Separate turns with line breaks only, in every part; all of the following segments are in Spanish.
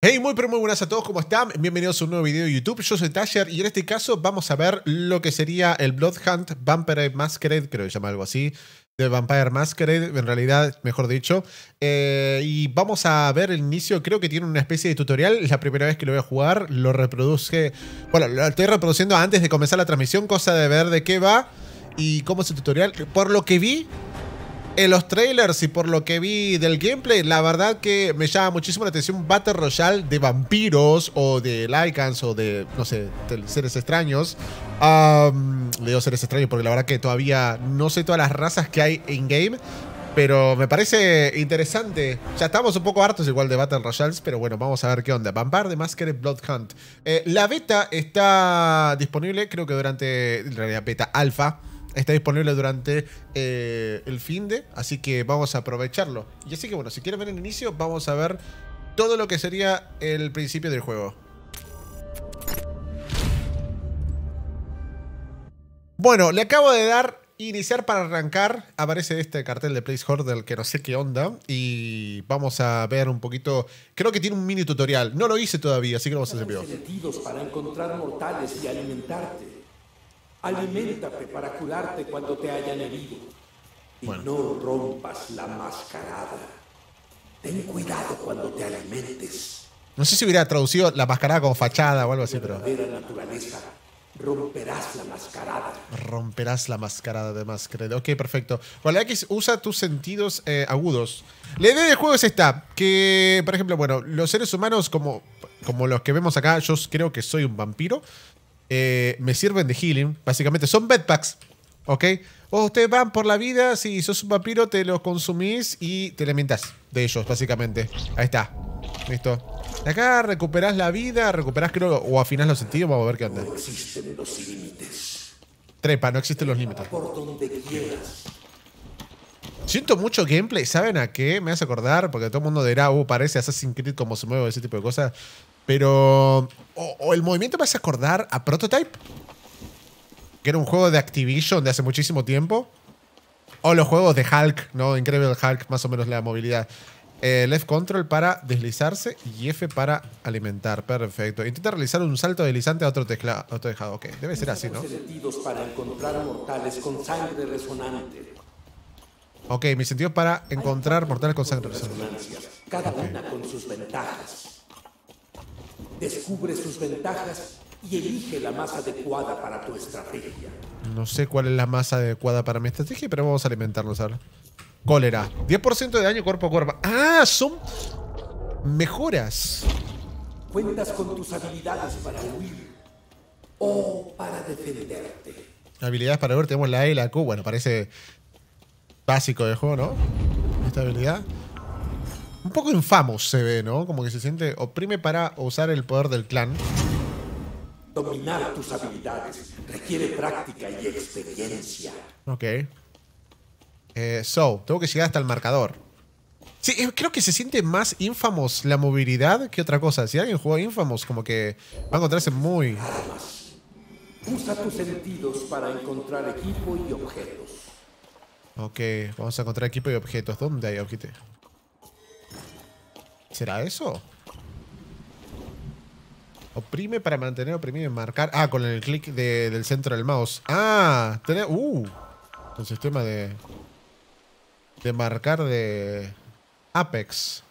Hey, muy pero muy buenas a todos, ¿cómo están? Bienvenidos a un nuevo video de YouTube. Yo soy Tasher y en este caso vamos a ver lo que sería el Blood Hunt Vampire Masquerade, creo que se llama algo así, de Vampire Masquerade, en realidad, mejor dicho. Eh, y vamos a ver el inicio, creo que tiene una especie de tutorial, es la primera vez que lo voy a jugar, lo reproduce, bueno, lo estoy reproduciendo antes de comenzar la transmisión, cosa de ver de qué va y cómo es el tutorial. Por lo que vi, en los trailers y por lo que vi del gameplay, la verdad que me llama muchísimo la atención Battle Royale de vampiros o de Lycans o de, no sé, de seres extraños. de le digo seres extraños porque la verdad que todavía no sé todas las razas que hay en game Pero me parece interesante. Ya estamos un poco hartos igual de Battle Royales, pero bueno, vamos a ver qué onda. Vampire de Masquerade Blood Hunt. Eh, la beta está disponible, creo que durante, en realidad, beta alfa está disponible durante eh, el fin de, así que vamos a aprovecharlo. Y así que bueno, si quieren ver el inicio, vamos a ver todo lo que sería el principio del juego. Bueno, le acabo de dar iniciar para arrancar. Aparece este cartel de placeholder que no sé qué onda. Y vamos a ver un poquito. Creo que tiene un mini tutorial. No lo hice todavía, así que vamos a hacer para encontrar mortales y alimentarte. Alimentate para curarte cuando te hayan herido. Y no rompas la mascarada. Ten cuidado cuando te alimentes. No sé si hubiera traducido la mascarada como fachada o algo así, pero. Romperás la mascarada. Romperás la mascarada de máscara. Ok, perfecto. Vale, X usa tus sentidos eh, agudos. La idea del juego es esta: que, por ejemplo, bueno, los seres humanos, como, como los que vemos acá, yo creo que soy un vampiro. Eh, me sirven de healing, básicamente son bedpacks, ¿ok? O ustedes van por la vida, si sos un vampiro te los consumís y te alimentás de ellos, básicamente. Ahí está, listo. De acá recuperás la vida, recuperás creo, o afinás los sentidos, vamos a ver qué onda. No existen los límites. Trepa, no existen los límites. Por donde quieras. Siento mucho gameplay, ¿saben a qué? Me hace acordar, porque todo el mundo dirá, uh, parece Assassin's Creed como se mueve ese tipo de cosas. Pero. O, el movimiento me hace acordar a Prototype. Que era un juego de Activision de hace muchísimo tiempo. O los juegos de Hulk, ¿no? Incredible Hulk, más o menos la movilidad. Eh, left control para deslizarse y F para alimentar. Perfecto. Intenta realizar un salto deslizante a otro, tecla, otro teclado. Ok, debe ser así, ¿no? Para encontrar mortales con sangre resonante. Ok, mi sentido para encontrar mortales con sangre resonante. Cada una con sus ventajas. Descubre sus ventajas y elige la más adecuada para tu estrategia. No sé cuál es la más adecuada para mi estrategia, pero vamos a alimentarnos ahora. Cólera. 10% de daño cuerpo a cuerpo. ¡Ah! Son mejoras. Cuentas con tus habilidades para huir o para defenderte. Habilidades para huir. Tenemos la E y la Q. Bueno, parece básico de juego, ¿no? Esta habilidad. Un poco infamos se ve, ¿no? Como que se siente oprime para usar el poder del clan. Dominar tus habilidades requiere práctica y experiencia. Ok. Eh, so, tengo que llegar hasta el marcador. Sí, eh, creo que se siente más infamos la movilidad que otra cosa. Si alguien juega infamos, como que va a encontrarse muy... sentidos para encontrar equipo y Ok, vamos a encontrar equipo y objetos. ¿Dónde hay objetos? ¿Será eso? Oprime para mantener oprimido y marcar. Ah, con el clic del centro del mouse. Ah, Tiene... Uh, Un sistema de. De marcar de. Apex.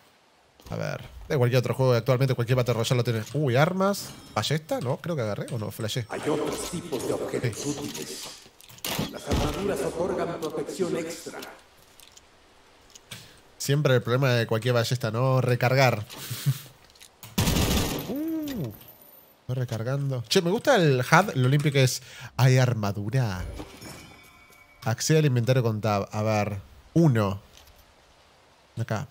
A ver. De cualquier otro juego, actualmente cualquier Battle Royale lo tiene. Uy, armas. Ballesta, ¿no? Creo que agarré o no, flashé. Hay otros tipos de objetos útiles. Las armaduras otorgan protección extra. Siempre el problema de cualquier ballesta, ¿no? Recargar. uh, recargando. Che, me gusta el HUD, lo limpio es. Hay armadura. Accede al inventario con tab. A ver. Uno. Acá.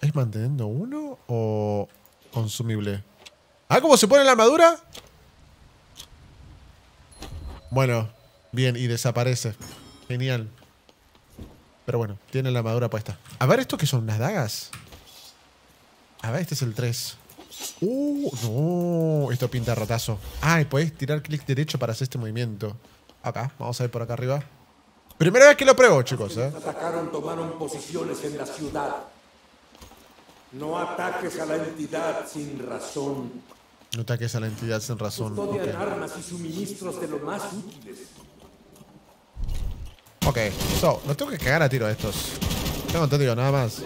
¿Es manteniendo uno o consumible? ¿Ah, cómo se pone la armadura? Bueno, bien, y desaparece. Genial. Pero bueno, tiene la armadura puesta. A ver, ¿esto que son? ¿Las dagas? A ver, este es el 3. ¡Uh! No, esto pinta ratazo. Ay, ah, podés tirar clic derecho para hacer este movimiento. Acá, vamos a ir por acá arriba. Primera vez que lo pruebo, chicos. ¿eh? tomaron posiciones en la ciudad. No ataques a la entidad sin razón. No ataques a la entidad sin razón. armas y suministros de lo más útiles. Ok, so, no tengo que cagar a tiro estos. Tengo un nada más.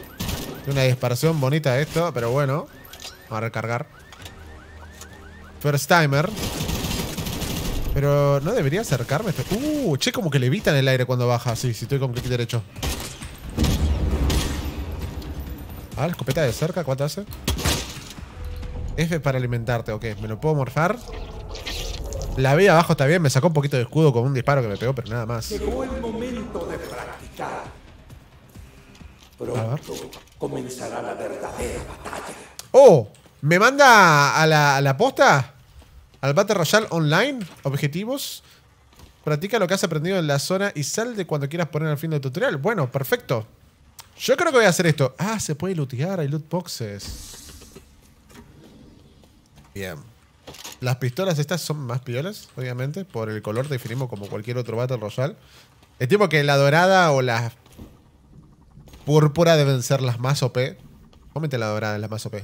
una dispersión bonita esto, pero bueno. Vamos a recargar. First timer. Pero no debería acercarme esto. Uh, che, como que le evitan el aire cuando baja. Sí, si estoy con clic derecho. Ah, la escopeta de cerca, ¿cuánto hace? F para alimentarte, ok. ¿Me lo puedo morfar? La vi abajo está bien, me sacó un poquito de escudo con un disparo que me pegó, pero nada más. Llegó el momento de practicar. Pronto comenzará la verdadera batalla. ¡Oh! ¿Me manda a la, posta? ¿Al Battle Royale Online? ¿Objetivos? Practica lo que has aprendido en la zona y sal de cuando quieras poner al fin del tutorial. Bueno, perfecto. Yo creo que voy a hacer esto. Ah, se puede lootear, hay loot boxes. Bien. Las pistolas estas son más piolas, obviamente. Por el color definimos como cualquier otro Battle El tipo que la dorada o la púrpura deben ser las más OP. Cómete la dorada, las más OP.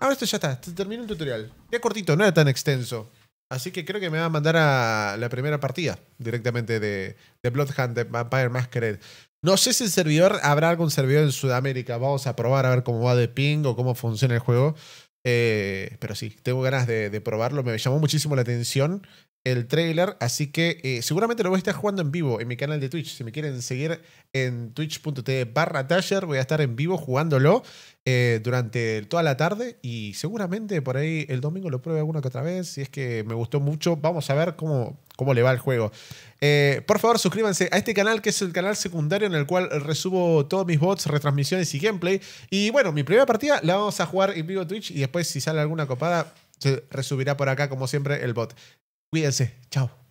Ahora esto ya está. termino el tutorial. Qué cortito, no era tan extenso. Así que creo que me va a mandar a la primera partida directamente de, de Bloodhunt, de Vampire Masquerade. No sé si el servidor, habrá algún servidor en Sudamérica. Vamos a probar a ver cómo va de ping o cómo funciona el juego. Eh, pero sí, tengo ganas de, de, probarlo. Me llamó muchísimo la atención el trailer, así que eh, seguramente lo voy a estar jugando en vivo en mi canal de Twitch. Si me quieren seguir en twitch.tv barra taller, voy a estar en vivo jugándolo eh, durante toda la tarde y seguramente por ahí el domingo lo pruebe alguna que otra vez. Si es que me gustó mucho, vamos a ver cómo, cómo le va el juego. Eh, por favor, suscríbanse a este canal que es el canal secundario en el cual resubo todos mis bots, retransmisiones y gameplay. Y bueno, mi primera partida la vamos a jugar en vivo Twitch y después si sale alguna copada se resubirá por acá como siempre el bot. Cuídense. Chao.